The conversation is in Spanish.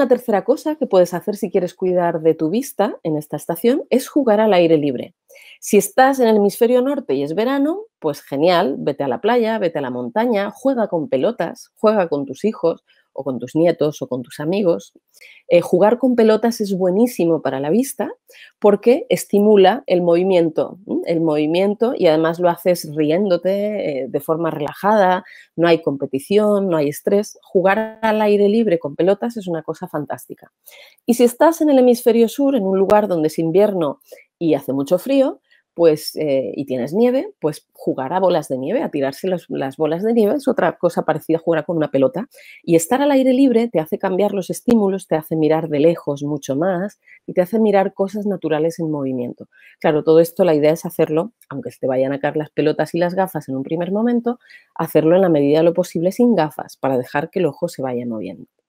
Una tercera cosa que puedes hacer si quieres cuidar de tu vista en esta estación es jugar al aire libre. Si estás en el hemisferio norte y es verano, pues genial, vete a la playa, vete a la montaña, juega con pelotas, juega con tus hijos o con tus nietos o con tus amigos. Eh, jugar con pelotas es buenísimo para la vista porque estimula el movimiento, el movimiento y además lo haces riéndote eh, de forma relajada, no hay competición, no hay estrés. Jugar al aire libre con pelotas es una cosa fantástica. Y si estás en el hemisferio sur, en un lugar donde es invierno y hace mucho frío, pues, eh, y tienes nieve, pues jugar a bolas de nieve, a tirarse las bolas de nieve es otra cosa parecida a jugar con una pelota. Y estar al aire libre te hace cambiar los estímulos, te hace mirar de lejos mucho más y te hace mirar cosas naturales en movimiento. Claro, todo esto la idea es hacerlo, aunque se te vayan a caer las pelotas y las gafas en un primer momento, hacerlo en la medida de lo posible sin gafas para dejar que el ojo se vaya moviendo.